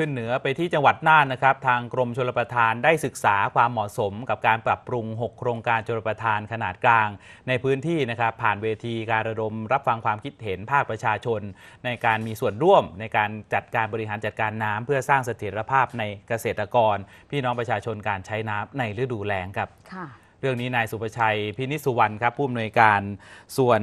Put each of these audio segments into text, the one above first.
ขึ้นเหนือไปที่จังหวัดน่านนะครับ ทางกรมชลประทานได้ศึกษาความเหมาะสม กับการปรับปรุง 6 โครงการชลประทานขนาดกลาง ในพื้นที่นะครับผ่านเวทีการระดม รับฟังความคิดเห็นภาคประชาชน ในการมีส่วนร่วมในการจัดการบริหารจัดการน้ำ เพื่อสร้างเสถียรภาพในเกษตรกร พี่น้องประชาชนการใช้น้ำในฤดูแล้งครับเรื่องนี้นายสุประชัยพินิสุวรรณครับผู้อำนวยการส่วน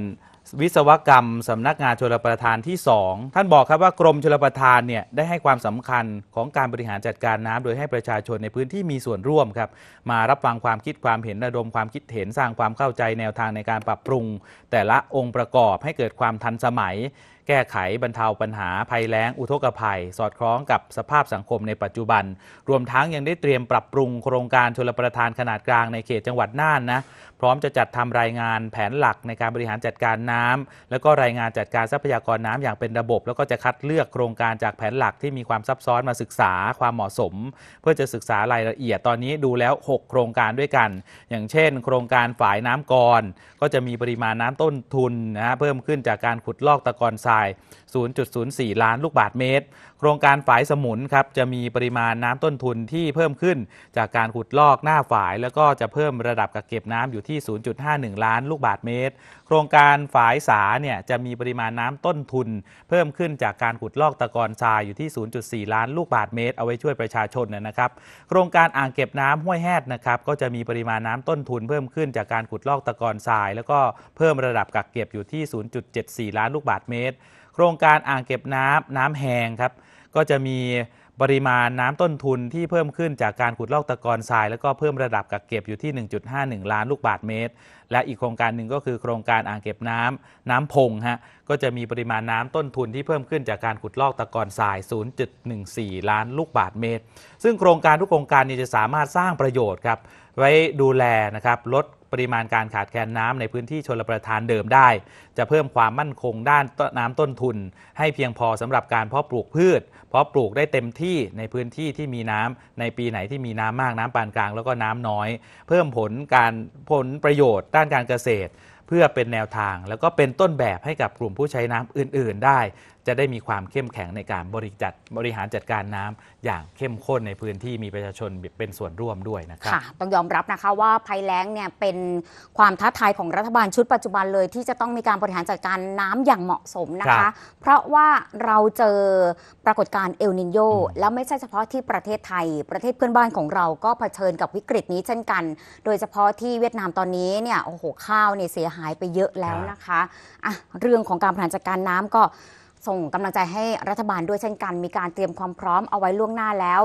วิศวกรรมสำนักงานชลประทานที่ 2 ท่านบอกครับว่า กรมชลประทานเนี่ยได้ให้ความสำคัญของการบริหารจัดการน้ำโดยให้ประชาชนในพื้นที่มีส่วนร่วมครับ มารับฟังความคิดความเห็นระดมความคิดเห็นสร้างความเข้าใจแนวทางในการปรับปรุง แต่ละองค์ประกอบให้เกิดความทันสมัยแก้ไขบรรเทาปัญหาภัยแล้ง อุทกภัย สอดคล้องกับสภาพสังคมในปัจจุบัน รวมทั้งยังได้เตรียมปรับปรุงโครงการชลประทานขนาดกลางในเขตจังหวัดน่าน นะ พร้อมจะจัดทำรายงานแผนหลักในการบริหารจัดการน้ำ แล้วก็รายงานจัดการทรัพยากรน้ำอย่างเป็นระบบ แล้วก็จะคัดเลือกโครงการจากแผนหลักที่มีความซับซ้อนมาศึกษาความเหมาะสม เพื่อจะศึกษารายละเอียดตอนนี้ดูแล้ว 6 โครงการด้วยกัน อย่างเช่น โครงการฝายน้ำกรก็จะมีปริมาณน้ำต้นทุนนะเพิ่มขึ้นจากการขุดลอกตะกอนทรายาย0.04 ล้านลูกบาทเมตร โครงการ ฝายสมุน ครับ จะมีปริมาณน้ำต้นทุนที่เพิ่มขึ้น จากการขุดลอกหน้า ฝาย แล้วก็จะเพิ่มระดับกักเก็บน้ำอยู่ที่ 0.51 ล้านลูกบาทเมตร โครงการ ฝายสา เนี่ย จะมีปริมาณน้ำต้นทุน เพิ่มขึ้นจากการขุดลอกตะกอนทรายอยู่ที่ 0.4 ล้านลูกบาทเมตร เอาไว้ช่วยประชาชนนะครับ โครงการอ่างเก็บน้ำห้วยแฮดนะครับก็จะมีปริมาณน้ำต้นทุน เพิ่มขึ้นจากการขุดลอกตะกอนทราย แล้วก็เพิ่มระดับกักเก็บอยู่ที่ 0.74 ล้านลูกบาทเมตรโครงการอ่างเก็บน้ำน้ำแห้งครับก็จะมีปริมาณน้ำต้นทุนที่เพิ่มขึ้นจากการขุดลอกตะกอนทราย แล้วก็เพิ่มระดับกักเก็บอยู่ที่ 1.51 ล้านลูกบาศก์เมตร และอีกโครงการหนึ่งก็คือ โครงการอ่างเก็บน้ำน้ำพงฮะก็จะมีปริมาณน้ำต้นทุนที่เพิ่มขึ้นจากการขุดลอกตะกอนทราย 0.14 ล้านลูกบาศก์เมตร ซึ่งโครงการทุกโครงการนี้จะสามารถสร้างประโยชน์ครับไว้ดูแลนะครับลดปริมาณการขาดแคลนน้ำในพื้นที่ชนประทานเดิมได้ จะเพิ่มความมั่นคงด้านน้ำต้นทุนให้เพียงพอสำหรับการเพาะปลูกพืช เพาะปลูกได้เต็มที่ในพื้นที่ที่มีน้ำในปีไหนที่มีน้ำมาก น้ำปานกลางแล้วก็น้ำน้อย เพิ่มผลการผลประโยชน์ด้านการเกษตร เพื่อเป็นแนวทาง แล้วก็เป็นต้นแบบให้กับกลุ่มผู้ใช้น้ำอื่นๆ ได้จะได้มีความเข้มแข็งในการบริจัดบริหารจัดการน้ำอย่างเข้มข้นในพื้นที่มีประชาชนเป็นส่วนร่วมด้วยนะครับต้องยอมรับนะคะว่าภัยแล้งเนี่ยเป็นความท้าทายของรัฐบาลชุดปัจจุบันเลย ที่จะต้องมีการบริหารจัดการน้ำอย่างเหมาะสมนะคะ เพราะว่าเราเจอปรากฏการณ์เอลนินโยแล้วไม่ใช่เฉพาะที่ประเทศไทย ประเทศเพื่อนบ้านของเราก็เผชิญกับวิกฤตนี้เช่นกัน โดยเฉพาะที่เวียดนามตอนนี้เนี่ยโอ้โหข้าวเนี่ยเสียหายไปเยอะแล้วนะคะอ่ะเรื่องของการบริหารจัดการน้ำก็ส่งกำลังใจให้รัฐบาลด้วยเช่นกันมีการเตรียมความพร้อมเอาไว้ล่วงหน้าแล้ว